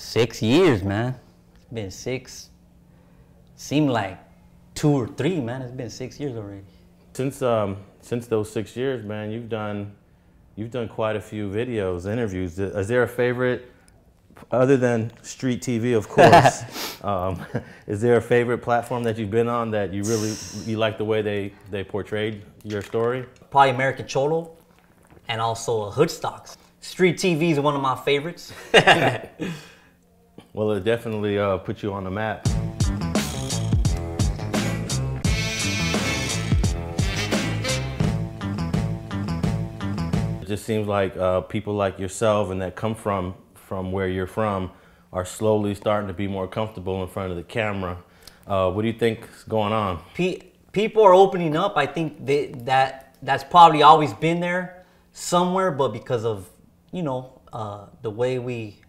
Six years, man. It's been six. Seemed like two or three, man. It's been six years already. Since um, since those six years, man, you've done you've done quite a few videos, interviews. Is there a favorite? Other than street TV, of course, um, is there a favorite platform that you've been on that you really you like the way they they portrayed your story? Probably American Cholo, and also Hoodstocks. Street TV is one of my favorites. Well, it definitely uh, put you on the map. It just seems like uh, people like yourself and that come from from where you're from are slowly starting to be more comfortable in front of the camera. Uh, what do you think is going on? Pe people are opening up. I think they, that that's probably always been there somewhere, but because of you know uh, the way we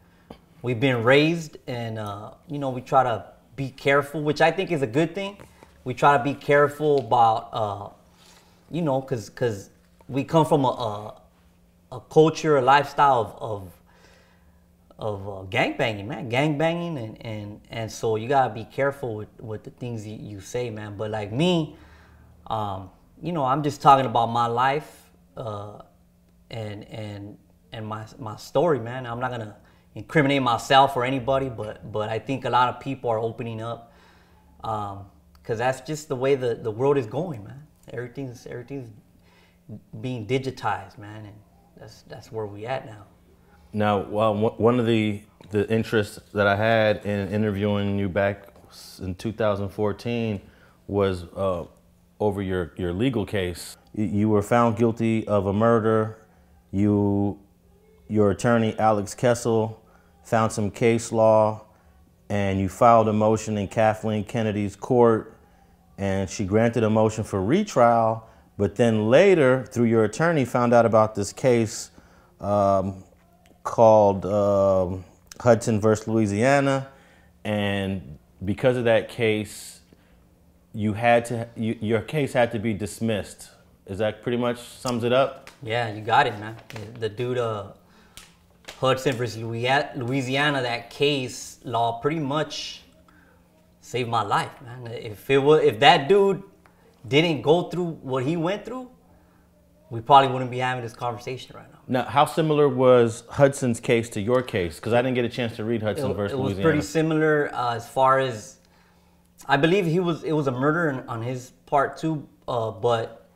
we've been raised and uh, you know we try to be careful which i think is a good thing we try to be careful about uh, you know because because we come from a, a, a culture a lifestyle of of, of uh, gang banging man gang banging and, and and so you gotta be careful with with the things you, you say man but like me um, you know i'm just talking about my life uh, and and and my my story man i'm not gonna incriminate myself or anybody, but but I think a lot of people are opening up because um, that's just the way the, the world is going, man. Everything's everything's being digitized, man, and that's that's where we at now. Now, well, one of the the interests that I had in interviewing you back in 2014 was uh, over your your legal case. You were found guilty of a murder. You your attorney Alex Kessel found some case law, and you filed a motion in Kathleen Kennedy's court, and she granted a motion for retrial, but then later, through your attorney, found out about this case um, called uh, Hudson versus Louisiana, and because of that case, you had to you, your case had to be dismissed. Is that pretty much sums it up? Yeah, you got it, man. The dude uh, Hudson versus Louisiana, that case law pretty much saved my life, man. If it was, if that dude didn't go through what he went through, we probably wouldn't be having this conversation right now. Now, how similar was Hudson's case to your case? Because I didn't get a chance to read Hudson it, versus Louisiana. It was Louisiana. pretty similar uh, as far as I believe he was. It was a murder on his part too, uh, but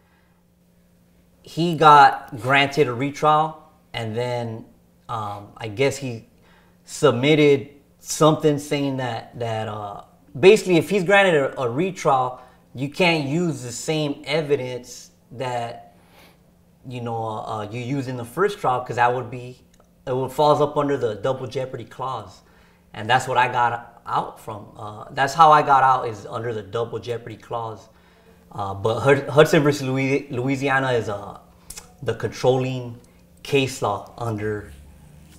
he got granted a retrial, and then um, I guess he submitted something saying that that uh, basically, if he's granted a, a retrial, you can't use the same evidence that you know uh, uh you use in the first trial because that would be it would falls up under the double jeopardy clause, and that's what I got out from. Uh, that's how I got out is under the double jeopardy clause. Uh, but Hudson versus Louisiana is uh, the controlling case law under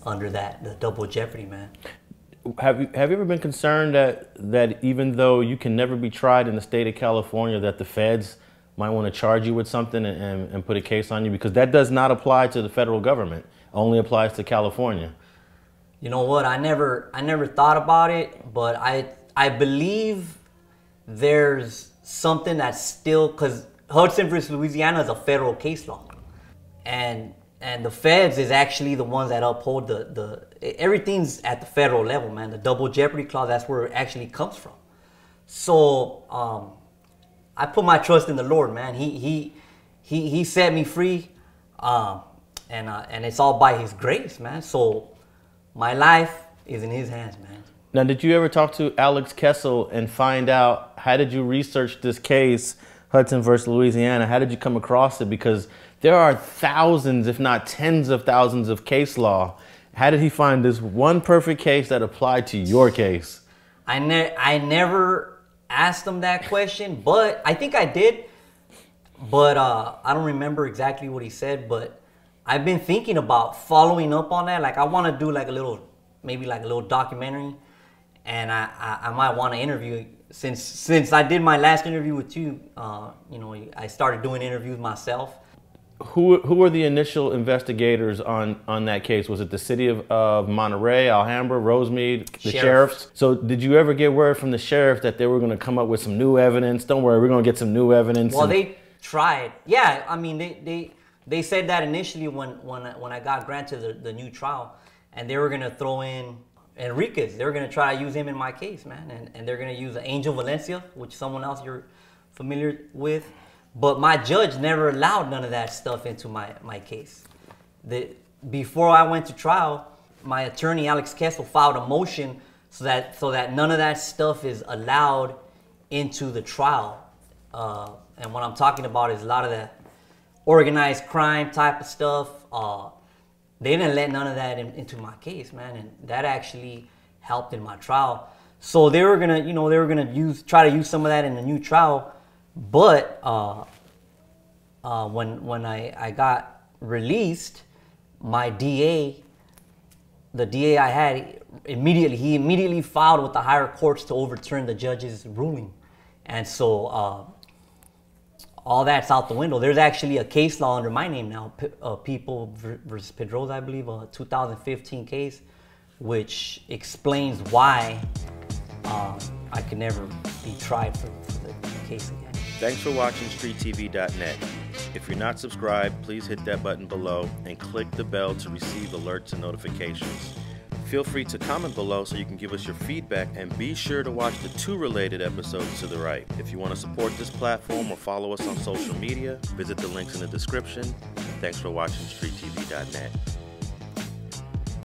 under that the double jeopardy, man. Have you have you ever been concerned that that even though you can never be tried in the state of California, that the feds might want to charge you with something and, and, and put a case on you because that does not apply to the federal government; only applies to California. You know what? I never I never thought about it, but I I believe there's something that's still because Hudson versus Louisiana is a federal case law, and and the feds is actually the ones that uphold the, the everything's at the federal level man the double jeopardy clause that's where it actually comes from so um, i put my trust in the lord man he he he, he set me free um, and uh, and it's all by his grace man so my life is in his hands man now did you ever talk to alex kessel and find out how did you research this case hudson versus louisiana how did you come across it because there are thousands, if not tens of thousands of case law. How did he find this one perfect case that applied to your case? I, ne- I never asked him that question, but I think I did. But uh, I don't remember exactly what he said, but I've been thinking about following up on that. Like I want to do like a little, maybe like a little documentary, and I I, I might want to interview since since I did my last interview with you. Uh, you know, I started doing interviews myself, who who were the initial investigators on on that case? Was it the city of, of Monterey, Alhambra, Rosemead, the sheriff. sheriffs? So did you ever get word from the sheriff that they were going to come up with some new evidence? Don't worry, we're going to get some new evidence. Well, they tried. Yeah, I mean they they they said that initially when when when I got granted the, the new trial, and they were going to throw in Enriquez. They were going to try to use him in my case, man, and and they're going to use Angel Valencia, which someone else you're familiar with but my judge never allowed none of that stuff into my, my case. The, before I went to trial, my attorney, Alex Kessel, filed a motion so that, so that none of that stuff is allowed into the trial. Uh, and what I'm talking about is a lot of that organized crime type of stuff. Uh, they didn't let none of that in, into my case, man. And that actually helped in my trial. So they were gonna, you know, they were gonna use try to use some of that in the new trial. But uh, uh, when when I, I got released, my DA, the DA I had immediately, he immediately filed with the higher courts to overturn the judge's ruling. And so uh, all that's out the window. There's actually a case law under my name now, P- uh, People versus Pedroza, I believe, a 2015 case, which explains why uh, I could never be tried for, for the case again. Thanks for watching StreetTV.net. If you're not subscribed, please hit that button below and click the bell to receive alerts and notifications. Feel free to comment below so you can give us your feedback and be sure to watch the two related episodes to the right. If you want to support this platform or follow us on social media, visit the links in the description. Thanks for watching StreetTV.net.